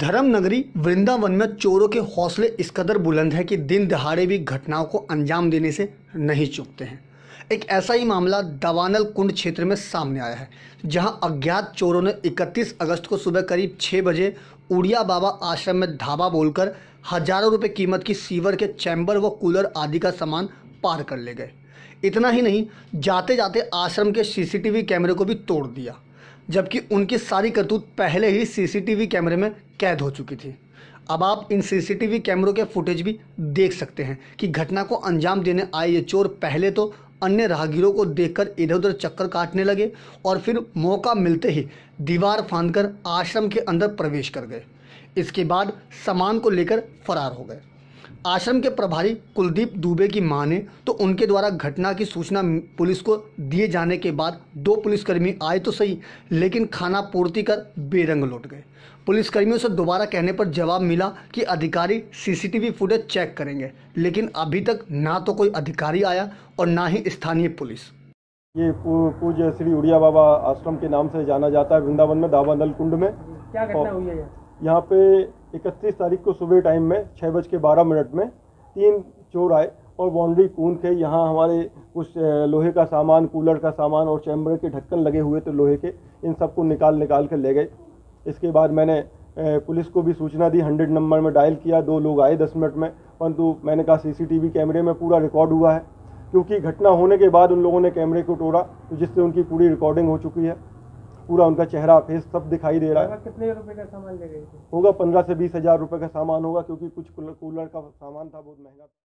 धर्म नगरी वृंदावन में चोरों के हौसले इस कदर बुलंद है कि दिन दहाड़े भी घटनाओं को अंजाम देने से नहीं चूकते हैं एक ऐसा ही मामला दवानल कुंड क्षेत्र में सामने आया है जहां अज्ञात चोरों ने 31 अगस्त को सुबह करीब 6 बजे उड़िया बाबा आश्रम में धाबा बोलकर हजारों रुपए कीमत की सीवर के चैम्बर व कूलर आदि का सामान पार कर ले गए इतना ही नहीं जाते जाते आश्रम के सीसीटीवी कैमरे को भी तोड़ दिया जबकि उनकी सारी करतूत पहले ही सीसीटीवी कैमरे में कैद हो चुकी थी अब आप इन सीसीटीवी कैमरों के फुटेज भी देख सकते हैं कि घटना को अंजाम देने आए ये चोर पहले तो अन्य राहगीरों को देखकर इधर उधर चक्कर काटने लगे और फिर मौका मिलते ही दीवार फांदकर आश्रम के अंदर प्रवेश कर गए इसके बाद सामान को लेकर फरार हो गए आश्रम के प्रभारी कुलदीप दुबे की माने तो उनके द्वारा घटना की सूचना पुलिस को दिए जाने के बाद दो पुलिसकर्मी आए तो सही लेकिन खाना पूर्ति कर बेरंग लौट गए पुलिसकर्मियों से दोबारा कहने पर जवाब मिला कि अधिकारी सीसीटीवी फुटेज चेक करेंगे लेकिन अभी तक ना तो कोई अधिकारी आया और ना ही स्थानीय पुलिस ये पूज्य श्री उड़िया बाबा आश्रम के नाम से जाना जाता है वृंदावन में दावा नल कुंड में क्या घटना हुई है यहाँ पे 31 तारीख को सुबह टाइम में छः बज के बारह मिनट में तीन चोर आए और बाउंड्री कून के यहाँ हमारे कुछ लोहे का सामान कूलर का सामान और चैम्बर के ढक्कन लगे हुए थे लोहे के इन सबको निकाल निकाल कर ले गए इसके बाद मैंने पुलिस को भी सूचना दी हंड्रेड नंबर में डायल किया दो लोग आए दस मिनट में परंतु मैंने कहा सीसीटीवी कैमरे में पूरा रिकॉर्ड हुआ है क्योंकि घटना होने के बाद उन लोगों ने कैमरे को तोड़ा तो जिससे उनकी पूरी रिकॉर्डिंग हो चुकी है पूरा उनका चेहरा फेस सब दिखाई दे रहा है कितने रुपए का सामान ले गए होगा पंद्रह से बीस हजार रुपए का सामान होगा क्योंकि कुछ कूलर का सामान था बहुत महंगा